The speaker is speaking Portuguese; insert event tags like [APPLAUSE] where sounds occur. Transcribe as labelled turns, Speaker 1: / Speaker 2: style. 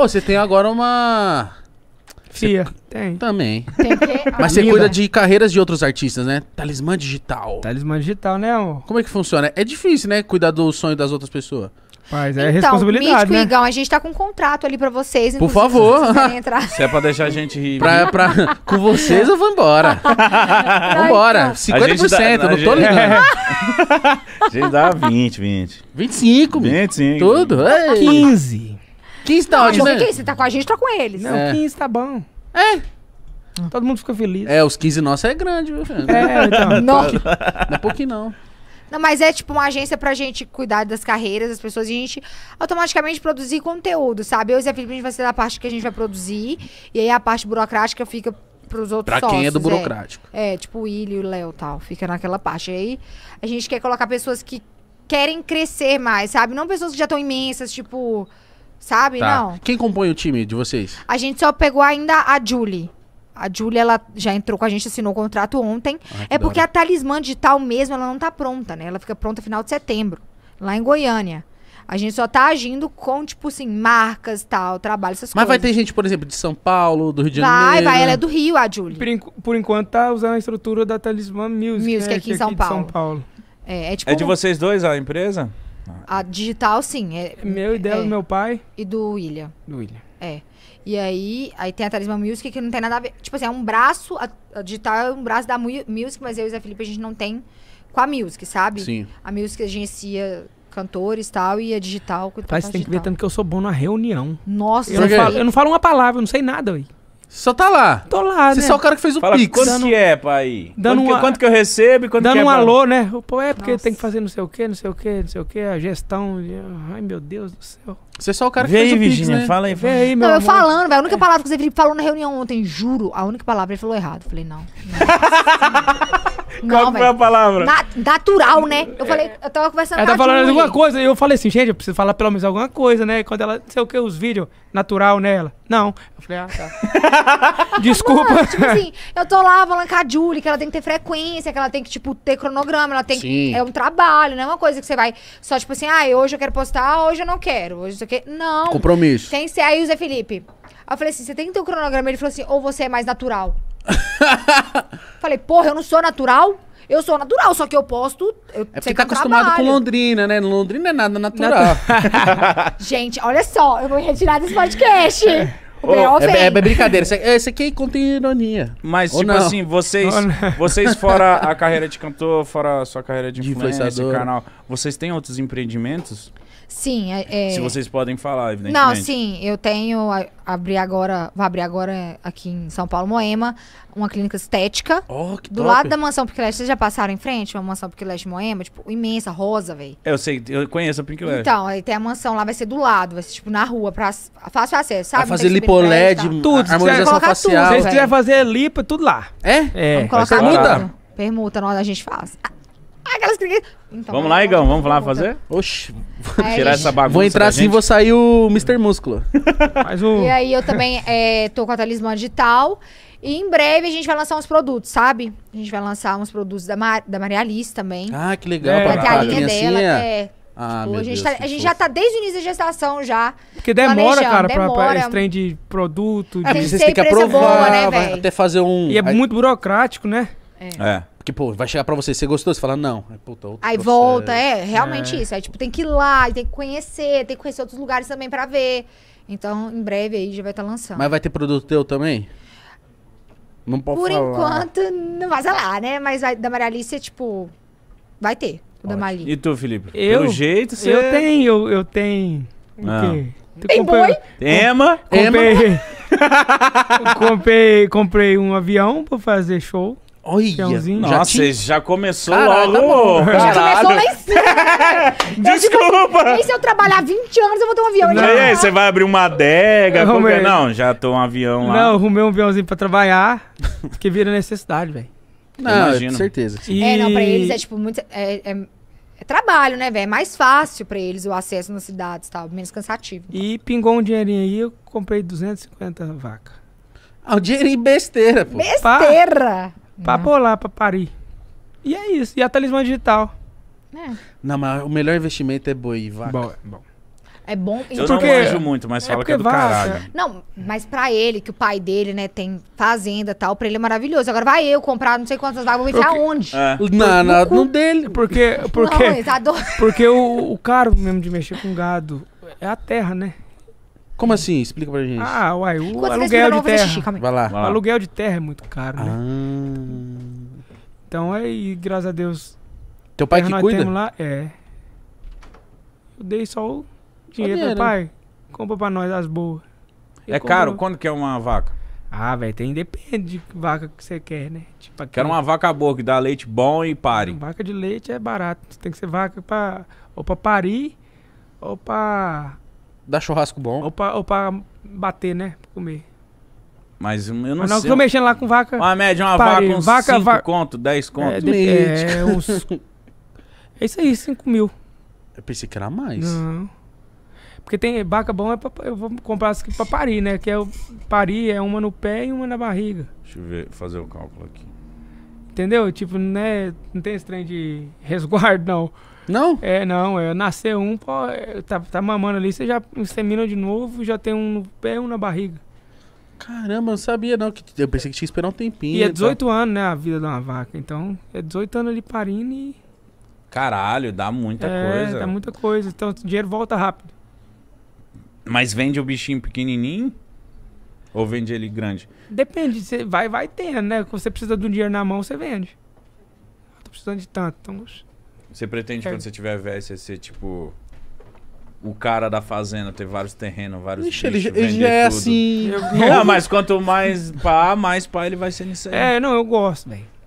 Speaker 1: Ô, você tem agora uma. Fia, Cê... tem. Também.
Speaker 2: Tem que... Mas você
Speaker 1: cuida de carreiras de outros artistas, né? Talismã digital. Talismã digital, né, amor? Como é que funciona? É difícil, né? Cuidar do sonho das outras pessoas. Mas é então, responsabilidade, Mítico né?
Speaker 3: Igão, a gente tá com um contrato ali pra vocês. Por favor. Se,
Speaker 1: se é pra deixar a gente rir. pra, pra, com vocês eu vou embora. [LAUGHS] Vambora. 50%, dá, não tô ligando. a gente dá 20, 20. 25. 25. Tudo? 15.
Speaker 3: 15 tá ótimo, né? 15, você tá com a gente, tá com eles. Não, É. 15 tá bom. É. Todo mundo fica feliz.
Speaker 1: É, os 15 nossos é
Speaker 3: grande, viu, gente? É, então. Não. É
Speaker 1: não
Speaker 3: é pouquinho, não. Não, mas é tipo uma agência pra gente cuidar das carreiras das pessoas e a gente automaticamente produzir conteúdo, sabe? Eu e Zé Felipe, a gente vai ser da parte que a gente vai produzir e aí a parte burocrática fica pros outros Pra quem é do é. burocrático. É, tipo o Willi e o Léo e tal, fica naquela parte. E aí a gente quer colocar pessoas que querem crescer mais, sabe? Não pessoas que já estão imensas, tipo... Sabe? Tá. Não.
Speaker 1: Quem compõe o time de vocês?
Speaker 3: A gente só pegou ainda a Julie. A Julie ela já entrou com a gente, assinou o contrato ontem. Ah, é porque a talismã digital mesmo, ela não tá pronta, né? Ela fica pronta final de setembro, lá em Goiânia. A gente só tá agindo com, tipo assim, marcas, tal, trabalho, essas Mas coisas. Mas vai ter
Speaker 1: gente, por exemplo, de São Paulo, do Rio de Janeiro. Vai, vai, né? ela é do
Speaker 3: Rio, a Julie Por, por,
Speaker 2: enquanto tá usando a estrutura da Talismã Music. Music né? aqui, aqui, em é São, aqui Paulo. São Paulo.
Speaker 3: É, é, tipo é de um... vocês
Speaker 1: dois a empresa?
Speaker 3: Né? A digital, sim. É, é, meu e dela, é, do meu pai. E do William. Do William. É. E aí, aí tem a Talismã Music que não tem nada a ver. Tipo assim, é um braço, a, a digital é um braço da Music, mas eu e o Zé Felipe a gente não tem com a Music, sabe? Sim. A Music agencia cantores e tal, e a é digital. Tá, você tem digital. que ver tanto
Speaker 2: que eu sou bom na reunião.
Speaker 3: Nossa, eu, não falo, eu não
Speaker 2: falo uma palavra, eu não sei nada, velho. Só tá lá. Tô lá, Você né? só é o cara que fez o Fala, Pix. Quanto que é, pai? Dando quanto, uma, que, quanto que eu
Speaker 1: recebo e quanto Dando que é, um alô, né?
Speaker 2: Pô, é porque Nossa. tem que fazer não sei o quê, não sei o quê, não sei o quê, a gestão. Ai, meu Deus do céu. Você é só o cara que fez aí, o Pix, Virginia, né? fala aí. Vê aí, meu Não, eu falando,
Speaker 3: velho. A única é. palavra que o Zé Felipe falou na reunião ontem, juro, a única palavra ele falou errado. falei, não. não [LAUGHS] Não, Qual foi a palavra? Na, natural, né? Eu falei, eu tava conversando ela com ela. Ela tá falando alguma
Speaker 2: coisa. E eu falei assim, gente, eu preciso falar pelo menos alguma coisa, né? Quando ela, sei o que, os vídeos, natural ela
Speaker 3: Não. Eu falei, ah, tá.
Speaker 2: [LAUGHS] Desculpa. Mano, tipo assim,
Speaker 3: eu tô lá falando com a Julie, que ela tem que ter frequência, que ela tem que, tipo, ter cronograma, ela tem Sim. É um trabalho, não é uma coisa que você vai só, tipo assim, ah, hoje eu quero postar, hoje eu não quero. Hoje isso aqui. Não. Compromisso. Tem que ser aí o Zé Felipe. eu falei assim, você tem que ter um cronograma. Ele falou assim, ou você é mais natural. [LAUGHS] Falei, porra, eu não sou natural? Eu sou natural, só que eu posto. Eu é porque tá acostumado trabalho. com Londrina, né? Londrina é nada natural. [LAUGHS] Gente, olha só, eu vou retirar desse podcast. É. O oh, é, é, brincadeira,
Speaker 1: esse, aqui é contém ironia. Mas, Ou tipo não. assim, vocês, vocês fora a [LAUGHS] carreira de cantor, fora a sua carreira de, de influenciador, esse canal, vocês têm outros empreendimentos?
Speaker 3: Sim, é, é, Se vocês podem falar, evidentemente. Não, sim, eu tenho abri agora, vou abrir agora aqui em São Paulo, Moema, uma clínica estética. Oh, que do top. lado da mansão Piquileste, vocês já passaram em frente? Uma mansão Piquileste Moema, tipo, imensa, rosa, velho.
Speaker 2: É, eu sei, eu conheço a Piquileste. Então,
Speaker 3: aí tem a mansão lá, vai ser do lado, vai ser tipo na rua, para fácil acesso, sabe? Vai fazer lipoled, tudo, harmonização facial. Tudo, se vocês
Speaker 2: fazer lipo, é tudo lá. É? É. Vamos colocar permuta.
Speaker 3: Permuta, nós a gente faz
Speaker 2: aquelas crianças. Então, vamos lá,
Speaker 1: Igão, vamos lá fazer? Oxi, vou [LAUGHS] tirar é essa bagunça. Vou entrar assim e vou sair o Mr. Músculo.
Speaker 2: [LAUGHS] Mais um. E aí eu também
Speaker 3: é, tô com a Talismã Digital. E em breve a gente vai lançar uns produtos, sabe? A gente vai lançar uns produtos da, Mar da Maria Alice também. Ah, que legal. É, pra a linha dela, é. Ah, tipo, a gente, Deus, tá, a gente já tá desde o início da gestação já. Porque demora, cara, demora. pra, pra esse trem
Speaker 2: de produto. É, de... Tem vocês têm que aprovar, boa, né, até fazer um... E é muito
Speaker 1: burocrático, né? É. é. Porque, pô, vai chegar pra você, você gostou? Você fala, não. Aí, volta, é, realmente é. isso. Aí, é,
Speaker 3: tipo, tem que ir lá, tem que conhecer, tem que conhecer outros lugares também pra ver. Então, em breve aí já vai estar tá lançando. Mas vai
Speaker 1: ter produto teu também? Não pode Por falar. enquanto,
Speaker 3: não vaza lá, né? Mas vai, da Maria Alice, tipo, vai ter. O da Mali.
Speaker 2: E tu, Felipe? Eu, Pelo jeito, você... Eu tenho, eu, eu tenho. Não. O ah. quê? Tem comprei, boi? Ema? Comprei, Ema. [LAUGHS] comprei, comprei um avião pra fazer
Speaker 3: show. Olha, já Nossa,
Speaker 1: já começou Caralho, logo. Tá já começou lá em
Speaker 3: cima. [LAUGHS] Desculpa. Eu, se eu trabalhar 20 anos, eu vou ter um avião. Não, aí, você
Speaker 1: vai abrir uma adega. Não, já tô um avião lá. Não,
Speaker 2: arrumei um aviãozinho pra trabalhar, porque vira necessidade, velho. Não, Imagino. com certeza. E... É, não, pra eles é
Speaker 3: tipo muito... É, é, é trabalho, né, velho? É mais fácil pra eles o acesso nas cidades e tal, menos cansativo.
Speaker 2: Então. E pingou um dinheirinho aí, eu comprei 250 vacas. Ah, um dinheirinho é besteira, pô. Besteira! Pá. Pra pôr né? lá, pra Paris. E é isso. E a talismã digital. É. Não,
Speaker 1: mas o melhor investimento é boi e vaca. Bom, é bom.
Speaker 3: É bom. Eu porque... não manjo muito, mas é fala que é do vaca. caralho. Não, mas pra ele, que o pai dele, né, tem fazenda e tal, pra ele é maravilhoso. Agora vai eu comprar não sei quantas vagas vou enfiar porque... onde?
Speaker 2: É. Não, não, no, dele. Porque, porque, não, porque o, o caro mesmo de mexer com gado é a terra, né? Como assim?
Speaker 1: Explica pra gente. Ah, uai, o Enquanto aluguel de terra. Xixi, Vai lá. Vai lá. O
Speaker 2: aluguel de terra é muito caro, né? Ah. Então aí, é, graças a Deus. Teu pai que cuida? Lá, é. Eu dei só o dinheiro, dinheiro. pai. Compra pra nós as boas. é caro? Quando que é uma vaca? Ah, velho, tem depende de vaca que você quer, né? Tipo, aqui, Quero uma vaca boa, que dá leite bom e pare. Vaca de leite é barato. Tem que ser vaca pra, ou pra parir ou pra Dá churrasco bom. Ou pra, ou pra bater, né? Pra comer. Mas eu não Mas não, sei. eu tô mexendo lá com vaca. Uma média, uma Pare, vaca, uns 5 conto, 10 é, conto. É, de... é, uns... [LAUGHS] é isso aí, 5 mil.
Speaker 1: Eu pensei que era mais.
Speaker 2: Não. Porque tem vaca bom, é pra, eu vou comprar as que pra parir, né? Que é o parir, é uma no pé e uma na barriga.
Speaker 1: Deixa eu ver, fazer o cálculo aqui.
Speaker 2: Entendeu? Tipo, né? Não tem esse trem de [LAUGHS] resguardo, não. Não? É, não. É, nascer um, pô, é, tá, tá mamando ali, você já insemina de novo, já tem um no pé um na barriga. Caramba, eu não sabia não. Que, eu pensei que tinha que esperar um tempinho. E é 18 tá. anos, né, a vida de uma vaca. Então, é 18 anos ali parindo e...
Speaker 1: Caralho, dá muita é, coisa. dá muita
Speaker 2: coisa. Então, o dinheiro volta rápido.
Speaker 1: Mas vende o bichinho pequenininho? Ou vende ele grande?
Speaker 2: Depende. Você vai, vai tendo, né? Quando você precisa de um dinheiro na mão, você vende. Eu ah, tô precisando de tanto. Então,
Speaker 1: você pretende, quando você tiver velho, você ser tipo. O cara da fazenda ter vários terrenos, vários Ixi, bichos, ele, ele já é tudo. assim. Não, mas
Speaker 2: quanto mais pá, mais pá ele vai ser nisso aí. É, não, eu gosto, velho.